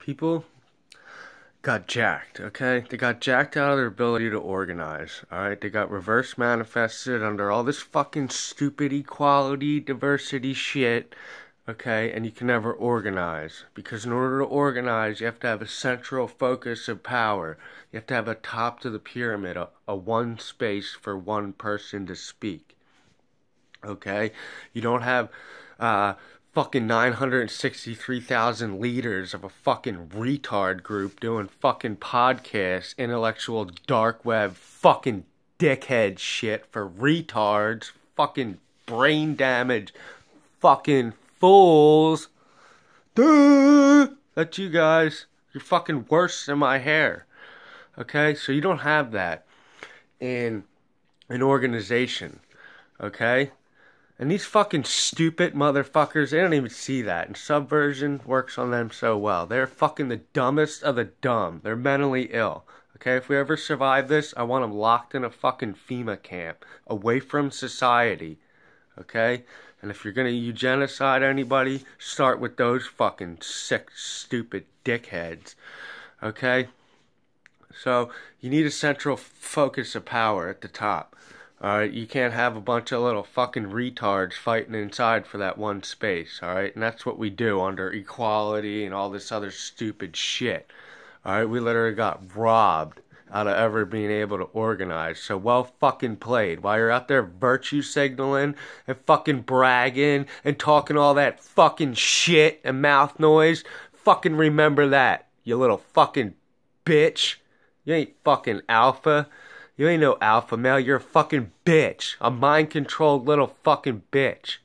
people got jacked, okay? They got jacked out of their ability to organize, alright? They got reverse manifested under all this fucking stupid equality, diversity shit, okay? And you can never organize. Because in order to organize, you have to have a central focus of power. You have to have a top to the pyramid, a, a one space for one person to speak, okay? You don't have. Uh, fucking 963,000 leaders of a fucking retard group doing fucking podcasts, intellectual dark web fucking dickhead shit for retards, fucking brain damage, fucking fools. That's you guys. You're fucking worse than my hair. Okay? So you don't have that in an organization. Okay? And these fucking stupid motherfuckers, they don't even see that. And subversion works on them so well. They're fucking the dumbest of the dumb. They're mentally ill. Okay, if we ever survive this, I want them locked in a fucking FEMA camp, away from society. Okay? And if you're gonna eugenicide anybody, start with those fucking sick, stupid dickheads. Okay? So, you need a central focus of power at the top. Alright, you can't have a bunch of little fucking retards fighting inside for that one space, alright? And that's what we do under equality and all this other stupid shit. Alright, we literally got robbed out of ever being able to organize. So well fucking played. While you're out there virtue signaling and fucking bragging and talking all that fucking shit and mouth noise, fucking remember that, you little fucking bitch. You ain't fucking alpha. You ain't no alpha male. You're a fucking bitch. A mind controlled little fucking bitch.